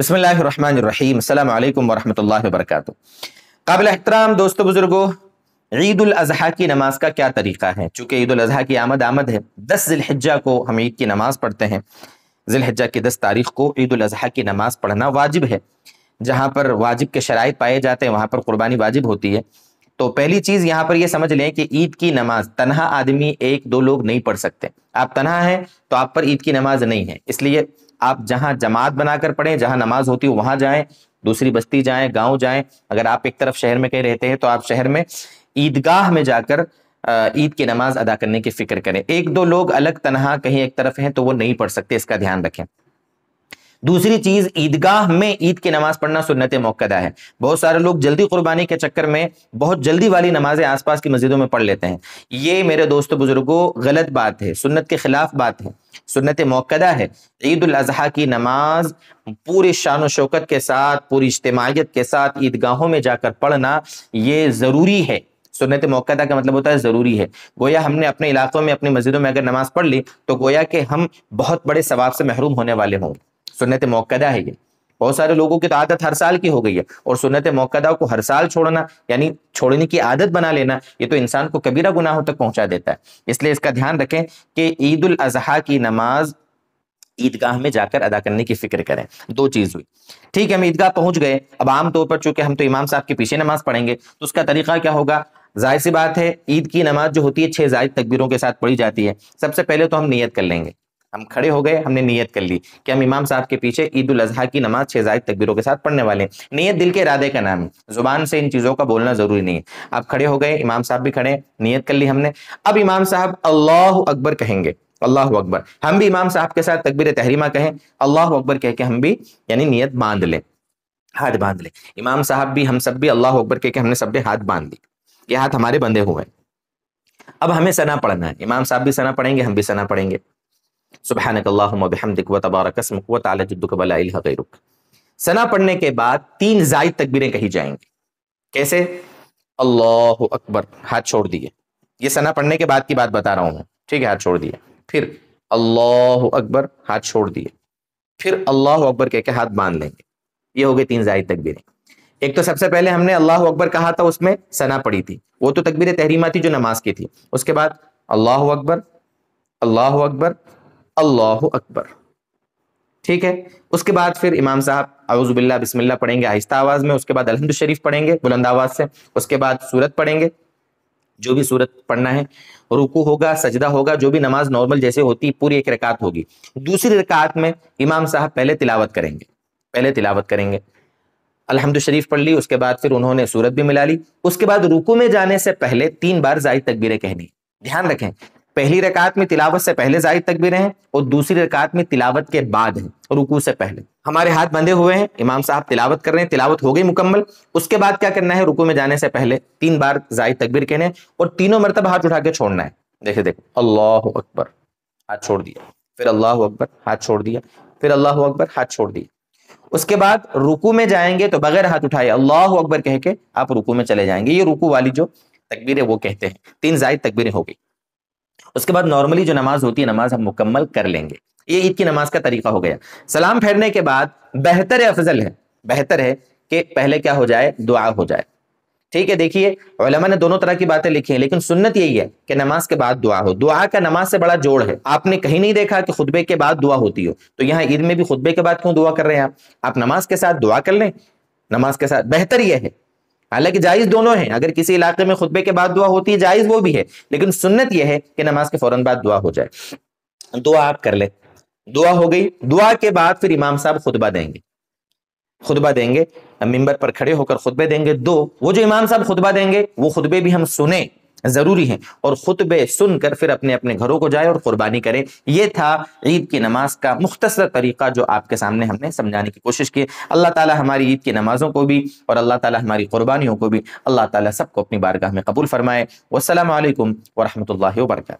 बसमीम अल्लाम वरहमल वर्क काबिल अहतराम दोस्तों बुजुर्गो ईद अजी की नमाज का क्या तरीका है चूँकि ईद अजी की आमद आमद है दस जिलहजा को हम ईद की नमाज पढ़ते हैं जिलहजा की दस तारीख को ईद की नमाज पढ़ना वाजिब है जहाँ पर वाजिब के शराइ पाए जाते हैं वहाँ पर कुर्बानी वाजिब होती है तो पहली चीज यहाँ पर ये समझ लें कि ईद की नमाज तनहा आदमी एक दो लोग नहीं पढ़ सकते आप तनहा हैं तो आप पर ईद की नमाज नहीं है इसलिए आप जहां जमात बनाकर पढ़ें जहां नमाज होती हो वहां जाएं दूसरी बस्ती जाएं गांव जाएं अगर आप एक तरफ शहर में कहीं रहते हैं तो आप शहर में ईदगाह में जाकर ईद की नमाज अदा करने की फिक्र करें एक दो लोग अलग तनहा कहीं एक तरफ हैं तो वो नहीं पढ़ सकते इसका ध्यान रखें दूसरी चीज ईदगाह में ईद की नमाज पढ़ना सुनत मौकदा है बहुत सारे लोग जल्दी कुर्बानी के चक्कर में बहुत जल्दी वाली नमाजें आसपास की मस्जिदों में पढ़ लेते हैं ये मेरे दोस्तों बुजुर्गों गलत बात है सुन्नत के खिलाफ बात है सुन्नत मौकदा है ईद अजहा की नमाज पूरे शान शौकत के साथ पूरी इज्तमाहीत के साथ ईदगाहों में जाकर पढ़ना ये ज़रूरी है सुनत मौकदा का मतलब होता है ज़रूरी है गोया हमने अपने इलाकों में अपनी मस्जिदों में अगर नमाज पढ़ ली तो गोया के हम बहुत बड़े सवाब से महरूम होने वाले होंगे सुनत मौकदा है ये बहुत सारे लोगों की तो आदत हर साल की हो गई है और सुनत मौकदा को हर साल छोड़ना यानी छोड़ने की आदत बना लेना ये तो इंसान को कबीरा गुनाहों तक पहुंचा देता है इसलिए इसका ध्यान रखें कि ईद उल अजहा की नमाज ईदगाह में जाकर अदा करने की फिक्र करें दो चीज हुई ठीक है हम ईदगाह पहुंच गए अब आमतौर पर चूंकि हम तो इमाम साहब के पीछे नमाज पढ़ेंगे तो उसका तरीका क्या होगा जाहिर सी बात है ईद की नमाज जो होती है छह जायद तकबीरों के साथ पढ़ी जाती है सबसे पहले तो हम नियत कर लेंगे हम खड़े हो गए हमने नियत कर ली कि हम इमाम साहब के पीछे ईद उल अजहा की नमाज छह जायद तकबीरों के साथ पढ़ने वाले नीयत नियत दिल के इरादे का नाम है जुबान से इन चीज़ों का बोलना ज़रूरी नहीं है आप खड़े हो गए इमाम साहब भी खड़े नियत कर ली हमने अब इमाम साहब अल्लाह अकबर कहेंगे अल्लाह अकबर हम भी इमाम साहब के साथ तकबीर तहरीमा कहें अल्लाह अकबर कह के हम भी यानी नीयत बांध लें हाथ बांध लें इमाम साहब भी हम सब भी अल्लाह अकबर कह के हमने सब भी हाथ बांध दी ये हाथ हमारे बंधे हुए हैं अब हमें सना पढ़ना है इमाम साहब भी सना पढ़ेंगे हम भी सना पढ़ेंगे सुबहानकल्लाबिहमदिक व तबारक सना पढ़ने के बाद तीन जायद तकबीरें कही जाएंगी कैसे अल्लाह अकबर हाथ छोड़ दिए ये सना पढ़ने के बाद की बात बता रहा हूँ ठीक है हाथ छोड़ दिए फिर अल्लाह अकबर हाथ छोड़ दिए फिर अल्लाह अकबर कह के हाथ बांध लेंगे ये हो गई तीन जायद तकबीरें एक तो सबसे पहले हमने अल्लाह अकबर कहा था उसमें सना पड़ी थी वो तो तकबीर तहरीमा थी जो नमाज की थी उसके बाद अल्लाह अकबर अल्लाह अकबर अल्लाह अकबर ठीक है उसके बाद फिर इमाम साहब अवज़ुबिल्ला बिस्मिल्ला पढ़ेंगे आहिस्ता आवाज़ में उसके बाद अलहमद शरीफ पढ़ेंगे बुलंद आवाज़ से उसके बाद सूरत पढ़ेंगे जो भी सूरत पढ़ना है रुकू होगा सजदा होगा जो भी नमाज नॉर्मल जैसे होती पूरी एक रकात होगी दूसरी रकात में इमाम साहब पहले तिलावत करेंगे पहले तिलावत करेंगे अलहमद शरीफ पढ़ ली उसके बाद फिर उन्होंने सूरत भी मिला ली उसके बाद रुकू में जाने से पहले तीन बार जायद तकबीरें कहनी ध्यान रखें पहली रकात में तिलावत से पहले जायद तकबीरें हैं और दूसरी रकात में तिलावत के बाद है रुकू से पहले हमारे हाथ बंधे हुए हैं इमाम साहब तिलावत कर रहे हैं तिलावत हो गई मुकम्मल उसके बाद क्या करना है रुकू में जाने से पहले तीन बार जायद तकबीर कहने और तीनों मरतब हाथ उठा के छोड़ना है देखे देखो अल्लाह अकबर हाथ छोड़ दिया फिर अल्लाह अकबर हाथ छोड़ दिया फिर अल्लाह अकबर हाथ छोड़ दिया उसके बाद रुकू में जाएंगे तो बगैर हाथ उठाए अल्लाह अकबर कह के आप रुकू में चले जाएंगे ये रुकू वाली जो तकबीर है वो कहते हैं तीन जायद तकबीरें हो गई उसके बाद नॉर्मली जो नमाज होती है नमाज हम मुकम्मल कर लेंगे ये ईद की नमाज का तरीका हो गया सलाम फेरने के बाद बेहतर अफजल है बेहतर है कि पहले क्या हो जाए दुआ हो जाए ठीक है देखिए ओलमा ने दोनों तरह की बातें लिखी हैं लेकिन सुन्नत यही है कि नमाज के बाद दुआ हो दुआ का नमाज से बड़ा जोड़ है आपने कहीं नहीं देखा कि खुतबे के बाद दुआ होती हो तो यहाँ ईद में भी खुतबे के बाद क्यों दुआ कर रहे हैं आप आप नमाज के साथ दुआ कर लें नमाज के साथ बेहतर यह है हालांकि जायज दोनों हैं अगर किसी इलाके में खुतबे के बाद दुआ होती है जायज वो भी है लेकिन सुन्नत यह है कि नमाज के फौरन बाद दुआ हो जाए दुआ आप कर ले दुआ हो गई दुआ के बाद फिर इमाम साहब खुतबा देंगे खुतबा देंगे मिंबर पर खड़े होकर खुतबे देंगे दो वो जो इमाम साहब खुतबा देंगे वो खुतबे भी हम सुने ज़रूरी है और ख़ुतबे सुनकर फिर अपने अपने घरों को जाए और क़ुरबानी करें यह था ईद की नमाज का मुख्तर तरीक़ा जो आपके सामने हमने समझाने की कोशिश की अल्लाह ताली हमारी ईद की नमाज़ों को भी और अल्लाह ताली हमारी क़ुरबानियों को भी अल्लाह ताली सबको अपनी बारगाह में कबूल फ़रमाए वालकम वरहमल वर्का